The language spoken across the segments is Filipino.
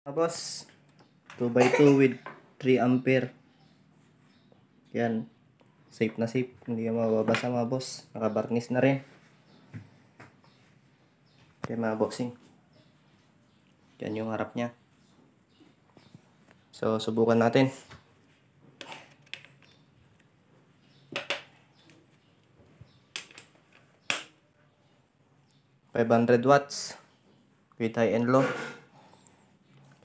Tapos, ah, 2x2 with 3 ampere. Yan. Safe na safe. Hindi ka mababasa mga boss. Nakabarnis na rin. Okay mga boxing. Yan yung harap niya. So, subukan natin. Five hundred watts with high and low.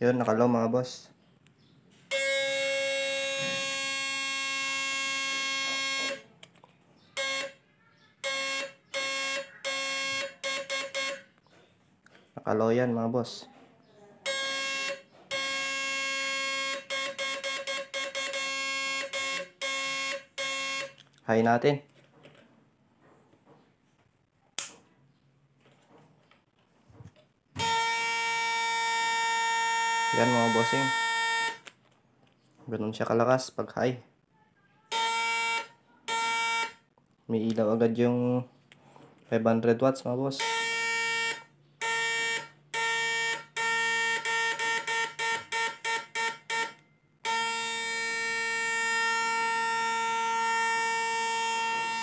Yun, nakalaw mga boss. Nakalaw yan mga boss. Hay natin. Yan mga bossing. Ganun siya kalakas pag high. May ilaw agad yung 500 watts mga boss.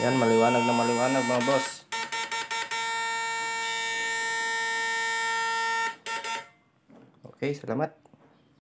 Yan, maliwanag na maliwanag mga boss. Oke, selamat.